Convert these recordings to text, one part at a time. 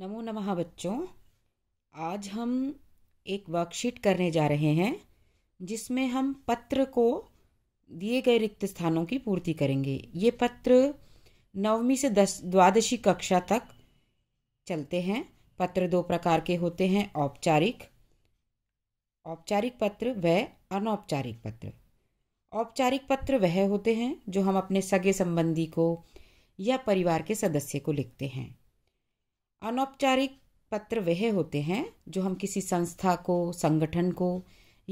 नमो नमः बच्चों आज हम एक वर्कशीट करने जा रहे हैं जिसमें हम पत्र को दिए गए रिक्त स्थानों की पूर्ति करेंगे ये पत्र नवमी से दस द्वादशी कक्षा तक चलते हैं पत्र दो प्रकार के होते हैं औपचारिक औपचारिक पत्र व अनौपचारिक पत्र औपचारिक पत्र वह होते हैं जो हम अपने सगे संबंधी को या परिवार के सदस्य को लिखते हैं अनौपचारिक पत्र वह होते हैं जो हम किसी संस्था को संगठन को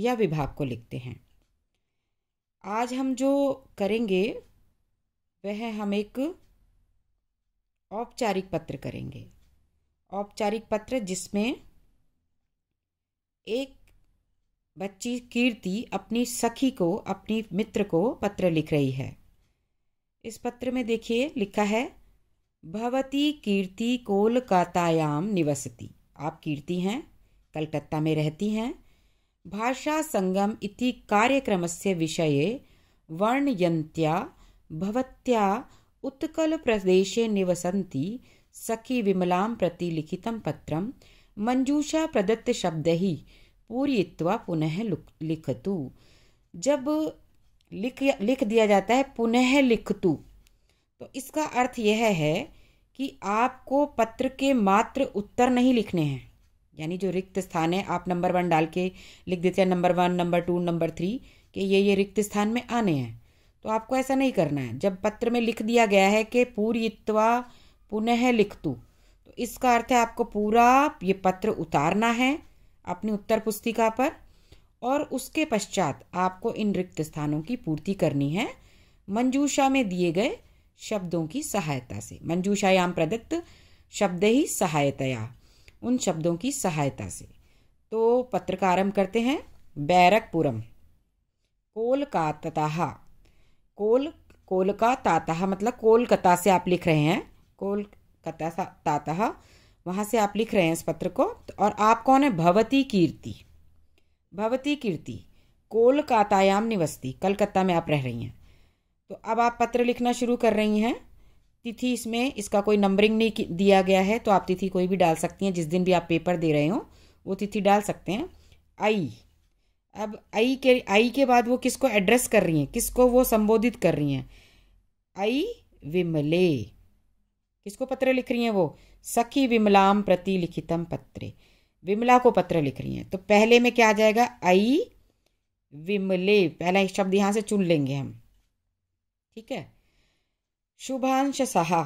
या विभाग को लिखते हैं आज हम जो करेंगे वह हम एक औपचारिक पत्र करेंगे औपचारिक पत्र जिसमें एक बच्ची कीर्ति अपनी सखी को अपनी मित्र को पत्र लिख रही है इस पत्र में देखिए लिखा है भवती कीर्ति कोलकातायाम निवसती आप कीर्ति हैं कलकत्ता में रहती हैं भाषा संगम इति से विषय वर्णयंत्या भवत्या उत्कलप्रदेशे निवसती सखी विमलां प्रति लिखित पत्र मंजूषा प्रदत्त ही पूरयित्वा पुनः लिखतु जब लिख लिख दिया जाता है पुनः लिखतु तो इसका अर्थ यह है कि आपको पत्र के मात्र उत्तर नहीं लिखने हैं यानी जो रिक्त स्थान है आप नंबर वन डाल के लिख देते हैं number one number two number three कि ये ये रिक्त स्थान में आने हैं तो आपको ऐसा नहीं करना है जब पत्र में लिख दिया गया है कि पूरीत्वा पुनः लिखतु तो इसका अर्थ है आपको पूरा ये पत्र उतारना है अपनी उत्तर पुस्तिका पर और उसके पश्चात आपको इन रिक्त स्थानों की पूर्ति करनी है मंजूषा में दिए गए शब्दों की सहायता से मंजूषायाम प्रदत्त शब्द ही सहायतया उन शब्दों की सहायता से तो पत्र का आरंभ करते हैं बैरकपुरम कोलकाता कोल कोलकाता मतलब कोलकाता से आप लिख रहे हैं कोलकाता ताता वहाँ से आप लिख रहे हैं इस पत्र को और आप कौन है भवती कीर्ति भवती कीर्ति कोलकातायाम निवस्ती कलकत्ता में आप रह रही हैं तो अब आप पत्र लिखना शुरू कर रही हैं तिथि इसमें इसका कोई नंबरिंग नहीं दिया गया है तो आप तिथि कोई भी डाल सकती हैं जिस दिन भी आप पेपर दे रहे हो वो तिथि डाल सकते हैं आई अब आई के आई के बाद वो किसको एड्रेस कर रही हैं किसको वो संबोधित कर रही हैं आई विमले किसको पत्र लिख रही हैं वो सखी विमलाम प्रति लिखितम पत्रे विमला को पत्र लिख रही हैं तो पहले में क्या आ जाएगा आई विमले पहला शब्द यहाँ से चुन लेंगे हम ठीक है शुभांश सहा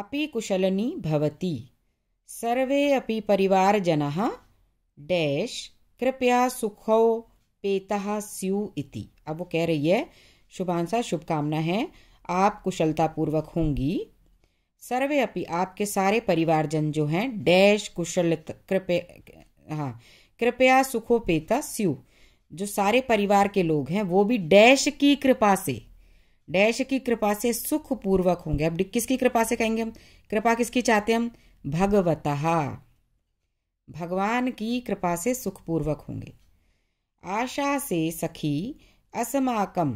अपि कुशलनी भवती सर्वे अपि जना डैश कृपया सुखो पेता स्यु इति अब वो कह रही है शुभांशा शुभकामना है आप कुशलतापूर्वक होंगी सर्वे अपि आपके सारे परिवारजन जो हैं डैश कुशल कृपया हाँ कृपया सुखो पेता स्यु जो सारे परिवार के लोग हैं वो भी डैश की कृपा से डैश की कृपा से सुख पूर्वक होंगे अब किसकी कृपा से कहेंगे हम कृपा किसकी चाहते हम भगवता भगवान की कृपा से सुखपूर्वक होंगे आशा से सखी असमाकम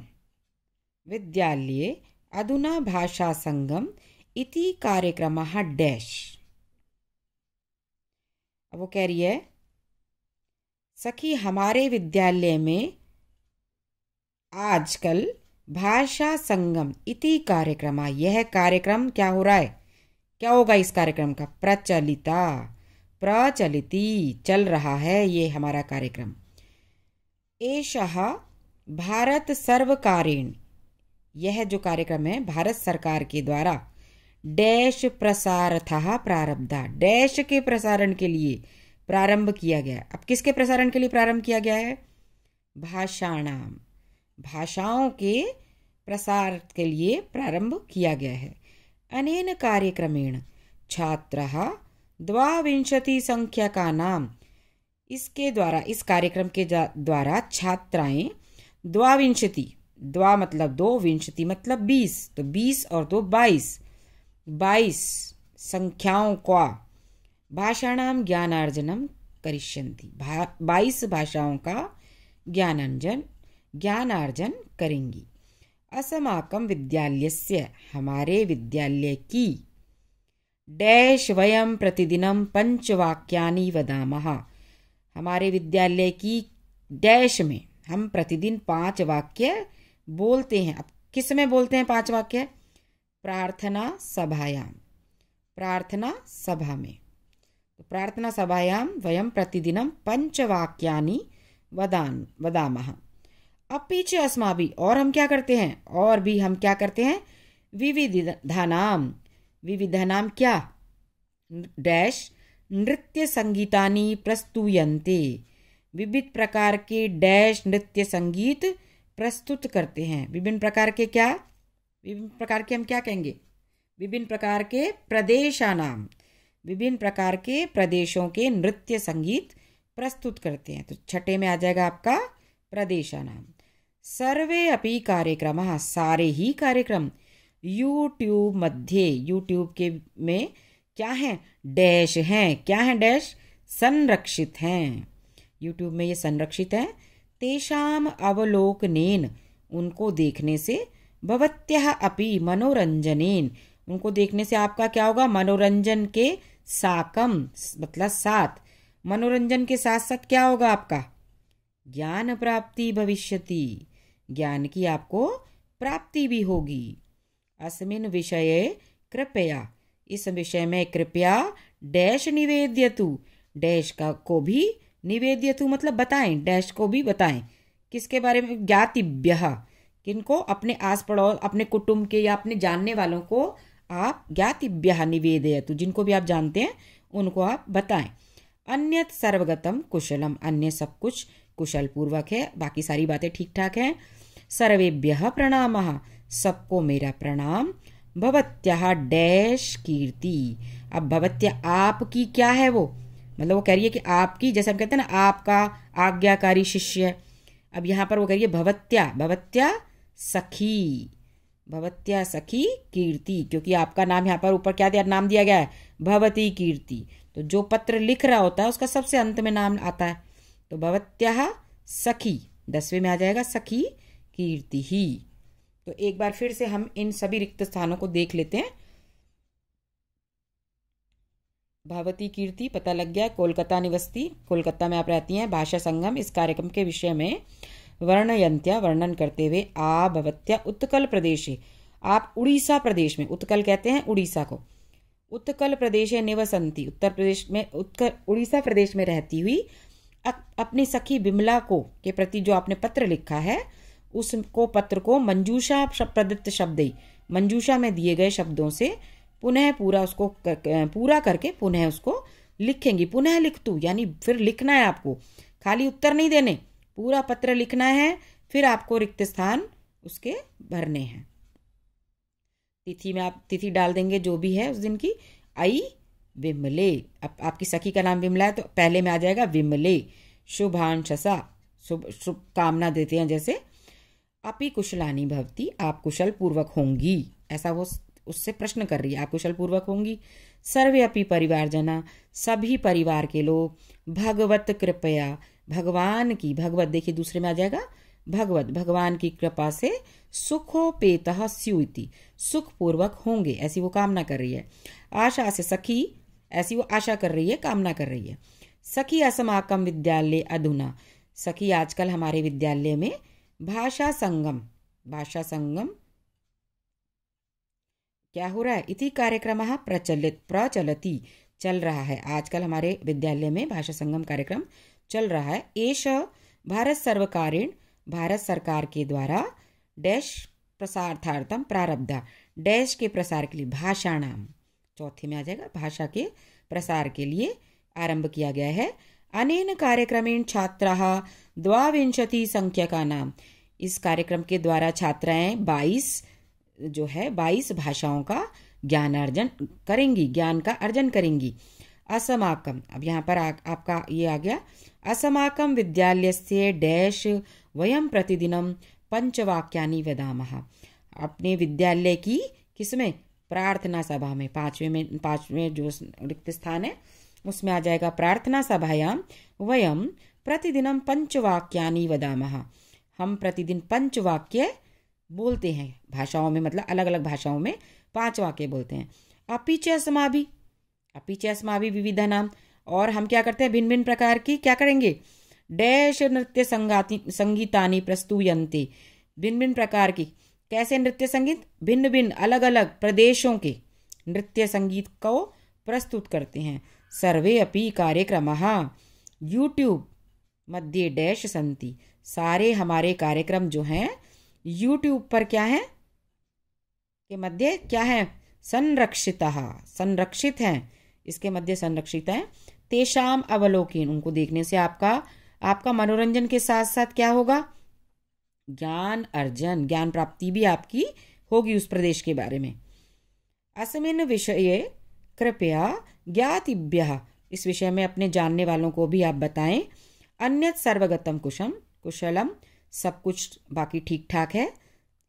विद्यालय अधुना भाषा संगम इति कार्यक्रम डैश अब वो कह रही है सखी हमारे विद्यालय में आजकल भाषा संगम इति कार्यक्रम यह कार्यक्रम क्या हो रहा है क्या होगा इस कार्यक्रम का प्रचलिता प्रचलिती चल रहा है ये हमारा कार्यक्रम एश भारत सर्वकारेण यह जो कार्यक्रम है भारत सरकार के द्वारा डैश प्रसार था प्रारब्धा डैश के प्रसारण के लिए प्रारंभ किया गया अब किसके प्रसारण के लिए प्रारंभ किया गया है भाषाणाम भाषाओं के प्रसार के लिए प्रारंभ किया गया है अनेन कार्यक्रमेण का नाम इसके द्वारा इस कार्यक्रम के द्वारा छात्राएं द्वाविंशति द्वा मतलब दो विंशति मतलब बीस तो बीस और दो बाईस बाईस संख्याओं का भाषाणाम ज्ञानार्जनम करिष्यन्ति बाईस भाषाओं का ज्ञानार्जन ज्ञानार्जन करेंगी असमाकम विद्यालय से हमारे विद्यालय की डैश वयम प्रतिदिनम पंचवाक्यानि वदामः हमारे विद्यालय की डैश में हम प्रतिदिन पांच वाक्य बोलते हैं अब किस में बोलते हैं पांच वाक्य प्रार्थना सभायाम प्रार्थना सभा में तो प्रार्थना सभायाम वयम प्रतिदिनम पंचवाक्यानि वदान वदामः अब पीछे असमा भी और हम क्या करते हैं और भी हम क्या करते हैं विविधानाम विविधानाम क्या डैश नृत्य संगीतानी प्रस्तुयन्ते विविध प्रकार के डैश नृत्य संगीत प्रस्तुत करते हैं विभिन्न प्रकार के क्या विभिन्न प्रकार के हम क्या कहेंगे विभिन्न प्रकार के प्रदेशानाम विभिन्न प्रकार के प्रदेशों के नृत्य संगीत प्रस्तुत करते हैं तो छठे में आ जाएगा आपका प्रदेशानाम सर्वे अभी कार्यक्रम सारे ही कार्यक्रम यूट्यूब मध्य यूट्यूब के में क्या हैं डैश हैं क्या हैं डैश संरक्षित हैं यूट्यूब में ये संरक्षित हैं तेषाम अवलोकनेन उनको देखने से भवत्य अपि मनोरंजनेन उनको देखने से आपका क्या होगा मनोरंजन के साकम मतलब साथ मनोरंजन के साथ साथ क्या होगा आपका ज्ञान प्राप्ति भविष्यति ज्ञान की आपको प्राप्ति भी होगी अस्मिन विषय कृपया इस विषय में कृपया डैश निवेद्यतु डैश का को भी निवेद्यतु मतलब बताएं डैश को भी बताएं किसके बारे में ज्ञातिव्य किनको अपने आस पड़ोस अपने कुटुंब के या अपने जानने वालों को आप ज्ञातिभ्य निवेदयतु जिनको भी आप जानते हैं उनको आप बताएं अन्य सर्वगतम कुशलम अन्य सब कुछ कुशल पूर्वक है बाकी सारी बातें ठीक ठाक हैं सर्वेभ्य प्रणाम सबको मेरा प्रणाम भवत्या डैश कीर्ति अब भवत्या आपकी क्या है वो मतलब वो कह रही है कि आपकी जैसे हम कहते हैं ना आपका आज्ञाकारी शिष्य अब यहाँ पर वो कह रही है भवत्या भवत्या सखी भवत्या सखी कीर्ति क्योंकि आपका नाम यहाँ पर ऊपर क्या दिया नाम दिया गया है भवती कीर्ति तो जो पत्र लिख रहा होता है उसका सबसे अंत में नाम आता है तो भवत्या सखी दसवें में आ जाएगा सखी कीर्ति ही तो एक बार फिर से हम इन सभी रिक्त स्थानों को देख लेते हैं भावती कीर्ति पता लग गया कोलकाता निवस्ती कोलकाता में आप रहती हैं भाषा संगम इस कार्यक्रम के विषय में वर्णयंत्या वर्णन करते हुए आ भवत्या उत्कल प्रदेश आप उड़ीसा प्रदेश में उत्कल कहते हैं उड़ीसा को उत्कल प्रदेश निवसंती उत्तर प्रदेश में उत्कल उड़ीसा प्रदेश में रहती हुई अपनी सखी बिमला को के प्रति जो आपने पत्र लिखा है उसको पत्र को मंजूषा प्रदत्त शब्द मंजूषा में दिए गए शब्दों से पुनः पूरा उसको पूरा करके पुनः उसको लिखेंगी पुनः लिख तू यानी फिर लिखना है आपको खाली उत्तर नहीं देने पूरा पत्र लिखना है फिर आपको रिक्त स्थान उसके भरने हैं तिथि में आप तिथि डाल देंगे जो भी है उस दिन की आई विमले अब आपकी सखी का नाम विमला है तो पहले में आ जाएगा विमले शुभांशसा शुभ शुभकामना देते हैं जैसे अपी कुशलानी भवती आप कुशल पूर्वक होंगी ऐसा वो उससे प्रश्न कर रही है आप कुशल पूर्वक होंगी सर्वे अपी परिवार जना सभी परिवार के लोग भगवत कृपया भगवान की भगवत देखिए दूसरे में आ जाएगा भगवत भगवान की कृपा से सुखो पेत स्यूति सुखपूर्वक होंगे ऐसी वो कामना कर रही है आशा से सखी ऐसी वो आशा कर रही है कामना कर रही है सखी असमाकम विद्यालय अधुना सखी आजकल हमारे विद्यालय में भाषा संगम भाषा संगम क्या हो रहा है इति कार्यक्रम प्रचलित प्रचलती चल रहा है आजकल हमारे विद्यालय में भाषा संगम कार्यक्रम चल रहा है एश भारत सर्वकारेण भारत सरकार के द्वारा डैश प्रसार्थार्थम प्रारब्धा डैश के प्रसार के लिए भाषा नाम चौथे में आ जाएगा भाषा के प्रसार के लिए आरंभ किया गया है अनेन कार्यक्रमेण छात्राः द्वाविंशति संख्यकानां इस कार्यक्रम के द्वारा छात्राएं 22 जो है 22 भाषाओं का ज्ञान अर्जन करेंगी ज्ञान का अर्जन करेंगी असमाकम अब यहाँ पर आ, आपका ये आ गया असमाकम विद्यालय से डैश वयम प्रतिदिनम पंचवाक्यानि वेदामः अपने विद्यालय की किसमें प्रार्थना सभा में पांचवें में पांचवें जो रिक्त स्थान है उसमें आ जाएगा प्रार्थना सभायाम वयम प्रतिदिनम पंचवाक्या वदा हम प्रतिदिन पंचवाक्य बोलते हैं भाषाओं में मतलब अलग अलग भाषाओं में पांच वाक्य बोलते हैं अपीच अस्माभि अपीच अस्माभि विविधा नाम और हम क्या करते हैं भिन्न भिन्न प्रकार की क्या करेंगे डैश नृत्य संगाति संगीतानी प्रस्तुयंते भिन्न भिन्न प्रकार की कैसे नृत्य संगीत भिन्न भिन्न अलग अलग प्रदेशों के नृत्य संगीत को प्रस्तुत करते हैं सर्वे अभी कार्यक्रम यूट्यूब मध्ये डैश संति सारे हमारे कार्यक्रम जो हैं यूट्यूब पर क्या हैं के मध्य क्या है संरक्षित संरक्षित हैं इसके मध्य संरक्षित हैं तेषाम अवलोकन उनको देखने से आपका आपका मनोरंजन के साथ साथ क्या होगा ज्ञान अर्जन ज्ञान प्राप्ति भी आपकी होगी उस प्रदेश के बारे में अस्मिन विषय कृपया ज्ञातिभ्य इस विषय में अपने जानने वालों को भी आप बताएं अन्य सर्वगतम कुशम कुशलम सब कुछ बाकी ठीक ठाक है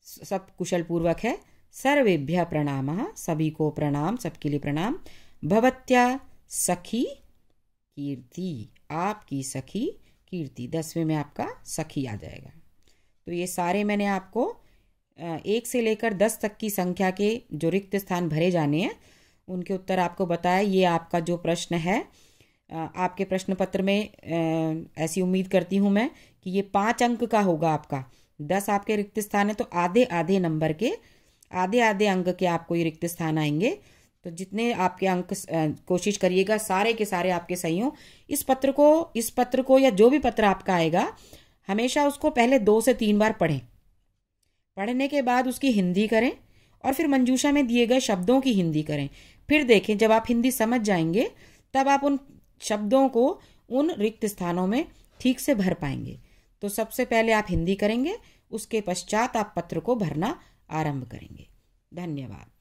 सब कुशल पूर्वक है सर्वेभ्य प्रणाम सभी को प्रणाम सबके लिए प्रणाम भवत्या सखी कीर्ति आपकी सखी कीर्ति दसवें में आपका सखी आ जाएगा तो ये सारे मैंने आपको एक से लेकर दस तक की संख्या के जो रिक्त स्थान भरे जाने हैं उनके उत्तर आपको बताया ये आपका जो प्रश्न है आपके प्रश्न पत्र में ऐसी उम्मीद करती हूँ मैं कि ये पाँच अंक का होगा आपका दस आपके रिक्त स्थान है तो आधे आधे नंबर के आधे आधे अंक के आपको ये रिक्त स्थान आएंगे तो जितने आपके अंक कोशिश करिएगा सारे के सारे आपके सही हों इस पत्र को इस पत्र को या जो भी पत्र आपका आएगा हमेशा उसको पहले दो से तीन बार पढ़ें पढ़ने के बाद उसकी हिंदी करें और फिर मंजूषा में दिए गए शब्दों की हिंदी करें फिर देखें जब आप हिंदी समझ जाएंगे तब आप उन शब्दों को उन रिक्त स्थानों में ठीक से भर पाएंगे तो सबसे पहले आप हिंदी करेंगे उसके पश्चात आप पत्र को भरना आरंभ करेंगे धन्यवाद